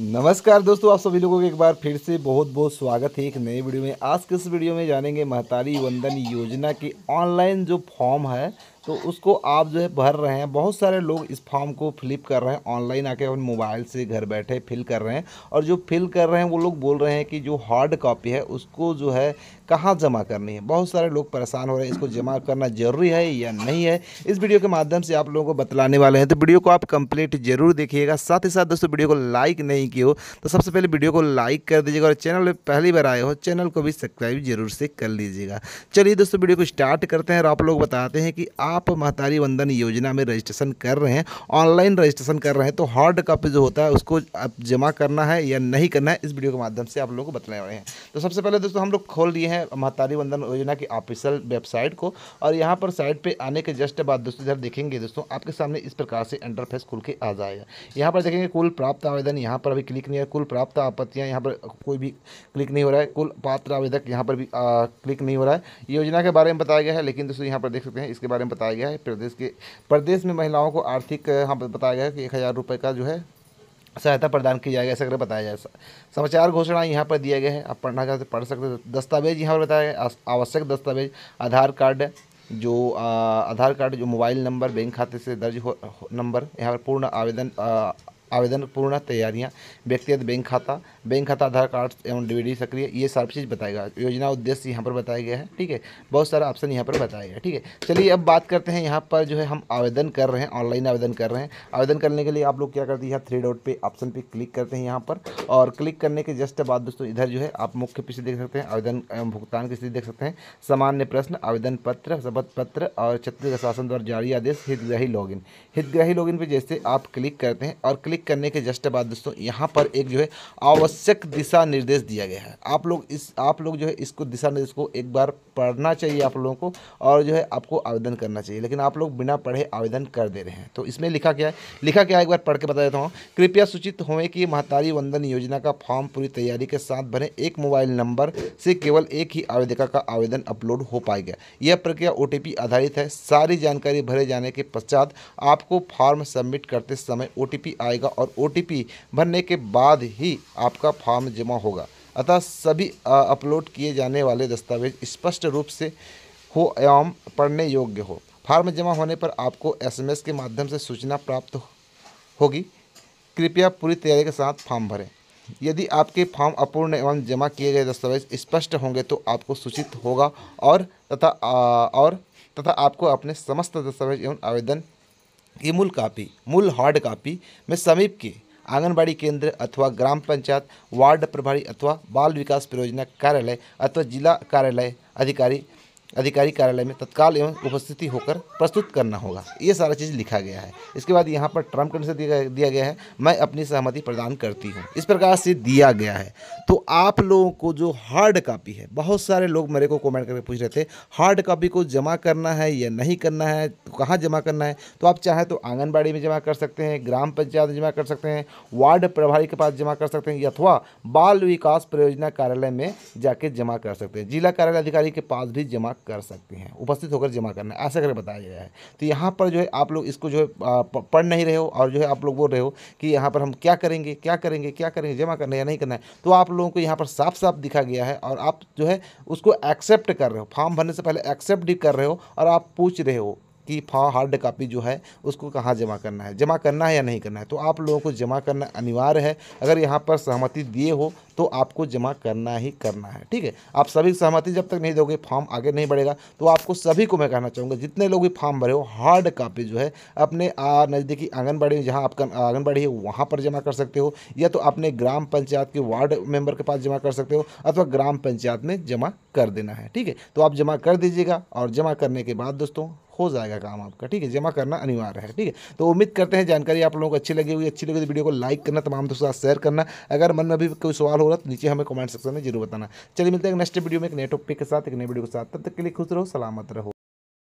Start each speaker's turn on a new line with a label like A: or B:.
A: नमस्कार दोस्तों आप सभी लोगों के एक बार फिर से बहुत बहुत स्वागत है एक नए वीडियो में आज के इस वीडियो में जानेंगे महतारी वंदन योजना की ऑनलाइन जो फॉर्म है तो उसको आप जो है भर रहे हैं बहुत सारे लोग इस फॉर्म को फिलिप कर रहे हैं ऑनलाइन आके अपने मोबाइल से घर बैठे फिल कर रहे हैं और जो फिल कर रहे हैं वो लोग बोल रहे हैं कि जो हार्ड कॉपी है उसको जो है कहाँ जमा करनी है बहुत सारे लोग परेशान हो रहे हैं इसको जमा करना ज़रूरी है या नहीं है इस वीडियो के माध्यम से आप लोगों को बतलाने वाले हैं तो वीडियो को आप कंप्लीट जरूर देखिएगा साथ ही साथ दोस्तों वीडियो को लाइक नहीं की हो तो सबसे पहले वीडियो को लाइक कर दीजिएगा और चैनल पर पहली बार आए हो चैनल को भी सब्सक्राइब जरूर से कर लीजिएगा चलिए दोस्तों वीडियो को स्टार्ट करते हैं और आप लोग बताते हैं कि आप आप महतारी वंदन योजना में रजिस्ट्रेशन कर रहे हैं ऑनलाइन रजिस्ट्रेशन कर रहे हैं तो हार्ड कॉपी जो होता है उसको आप जमा करना है या नहीं करना है इस वीडियो के माध्यम से आप लोगों को बताने वाले हैं तो सबसे पहले दोस्तों हम लोग खोल लिए हैं महतारी वंदन योजना की ऑफिशियल वेबसाइट को और यहाँ पर साइट पर आने के जस्ट बाद दोस्तों इधर देखेंगे दोस्तों आपके सामने इस प्रकार से इंटरफेस खुल के आ जाएगा यहाँ पर देखेंगे कुल प्राप्त आवेदन यहाँ पर अभी क्लिक नहीं है कुल प्राप्त आपत्तियाँ यहाँ पर कोई भी क्लिक नहीं हो रहा है कुल पात्र आवेदक यहाँ पर भी क्लिक नहीं हो रहा है योजना के बारे में बताया गया है लेकिन दोस्तों यहाँ पर देख सकते हैं इसके बारे में बताया गया है प्रदेश के प्रदेश में महिलाओं को आर्थिक यहाँ पर बताया गया कि एक हज़ार रुपये का जो है सहायता प्रदान की जाएगी ऐसा करके बताया जाए समाचार घोषणा यहाँ पर दिया गया है आप पढ़ना चाहते पढ़ सकते दस्तावेज यहाँ पर बताया गया आवश्यक दस्तावेज आधार कार्ड जो आधार कार्ड जो मोबाइल नंबर बैंक खाते से दर्ज हो नंबर यहाँ पर पूर्ण आवेदन आवेदन पूर्ण तैयारियाँ व्यक्तिगत बैंक खाता बैंक खाता आधार कार्ड एवं डिविडी सक्रिय ये सब चीज़ बताएगा योजना उद्देश्य यहाँ पर बताया गया है ठीक है बहुत सारा ऑप्शन यहाँ पर बताया गया ठीक है चलिए अब बात करते हैं यहाँ पर जो है हम आवेदन कर रहे हैं ऑनलाइन आवेदन कर रहे हैं आवेदन करने के लिए आप लोग क्या करते हैं यहाँ थ्री डॉट पे ऑप्शन पे क्लिक करते हैं यहाँ पर और क्लिक करने के जस्ट बाद दोस्तों इधर जो है आप मुख्य पीछे देख सकते हैं आवेदन भुगतान की स्थिति देख सकते हैं सामान्य प्रश्न आवेदन पत्र शपथ पत्र और छत्तीसगढ़ शासन द्वारा जारी आदेश हितग्राही इन हितग्राही लॉग पर जैसे आप क्लिक करते हैं और क्लिक करने के जस्ट बाद दोस्तों यहाँ पर एक जो है आवश्यक दिशा निर्देश दिया गया है आप लोग इस आप लोग जो है इसको दिशा निर्देश को एक बार पढ़ना चाहिए आप लोगों को और जो है आपको आवेदन करना चाहिए लेकिन आप लोग बिना पढ़े आवेदन कर दे रहे हैं तो इसमें लिखा क्या है लिखा क्या है एक बार पढ़ के बता देता हूँ कृपया सूचित हुए कि महातारी वंदन योजना का फॉर्म पूरी तैयारी के साथ भरें एक मोबाइल नंबर से केवल एक ही आवेदिका का आवेदन अपलोड हो पाएगा यह प्रक्रिया ओ आधारित है सारी जानकारी भरे जाने के पश्चात आपको फॉर्म सबमिट करते समय ओ आएगा और ओ भरने के बाद ही आपका फॉर्म जमा होगा अतः सभी अपलोड किए जाने वाले दस्तावेज स्पष्ट रूप से हो एवं पढ़ने योग्य हो फार्म जमा होने पर आपको एसएमएस के माध्यम से सूचना प्राप्त होगी कृपया पूरी तैयारी के साथ फॉर्म भरें यदि आपके फॉर्म अपूर्ण एवं जमा किए गए दस्तावेज स्पष्ट होंगे तो आपको सूचित होगा और तथा और तथा आपको अपने समस्त दस्तावेज एवं आवेदन मूल कापी मूल हार्ड कापी में समीप के आंगनबाड़ी केंद्र अथवा ग्राम पंचायत वार्ड प्रभारी अथवा बाल विकास परियोजना कार्यालय अथवा जिला कार्यालय अधिकारी अधिकारी कार्यालय में तत्काल एवं उपस्थिति होकर प्रस्तुत करना होगा ये सारा चीज़ लिखा गया है इसके बाद यहाँ पर कंड से दिया गया है मैं अपनी सहमति प्रदान करती हूँ इस प्रकार से दिया गया है तो आप लोगों को जो हार्ड कापी है बहुत सारे लोग मेरे को कमेंट करके पूछ रहे थे हार्ड कापी को जमा करना है या नहीं करना है कहाँ जमा करना है तो आप चाहें तो आंगनबाड़ी में जमा कर सकते हैं ग्राम पंचायत में जमा कर सकते हैं वार्ड प्रभारी के पास जमा कर सकते हैं अथवा बाल विकास परियोजना कार्यालय में जाके जमा कर सकते हैं जिला कार्यालय अधिकारी के पास भी जमा कर सकते हैं उपस्थित होकर जमा करना ऐसा करके बताया गया है तो यहाँ पर जो है आप लोग इसको जो है पढ़ नहीं रहे हो और जो है आप लोग बोल रहे हो कि यहाँ पर हम क्या करेंगे क्या करेंगे क्या करेंगे जमा करना या नहीं करना है तो आप लोगों को यहाँ पर साफ साफ दिखा गया है और आप जो है उसको एक्सेप्ट कर रहे हो फॉर्म भरने से पहले एक्सेप्ट भी कर रहे हो और आप पूछ रहे हो कि फॉ हार्ड कापी जो है उसको कहाँ जमा करना है जमा करना है या नहीं करना है तो आप लोगों को जमा करना अनिवार्य है अगर यहाँ पर सहमति दिए हो तो आपको जमा करना ही करना है ठीक है आप सभी सहमति जब तक नहीं दोगे फॉर्म आगे नहीं बढ़ेगा तो आपको सभी को मैं कहना चाहूँगा जितने लोग भी फॉर्म भरे हो हार्ड कापी जो है अपने नज़दीकी आंगनबाड़ी जहाँ आपका आंगनबाड़ी है वहाँ पर जमा कर सकते हो या तो अपने ग्राम पंचायत के वार्ड मेंबर के पास जमा कर सकते हो अथवा ग्राम पंचायत में जमा कर देना है ठीक है तो आप जमा कर दीजिएगा और जमा करने के बाद दोस्तों हो जाएगा काम आपका ठीक है जमा करना अनिवार्य है ठीक है तो उम्मीद करते हैं जानकारी आप लोगों को अच्छी लगी हुई अच्छी लगी तो वीडियो को लाइक करना तमाम दोस्तों साथ शेयर करना अगर मन में भी कोई सवाल हो रहा तो नीचे हमें कमेंट सेक्शन में जरूर बताना चलिए मिलते हैं नेक्स्ट वीडियो में एक नए टॉपिक के साथ एक नए वीडियो के साथ तब तक के लिए खुश रहो सलामत रहो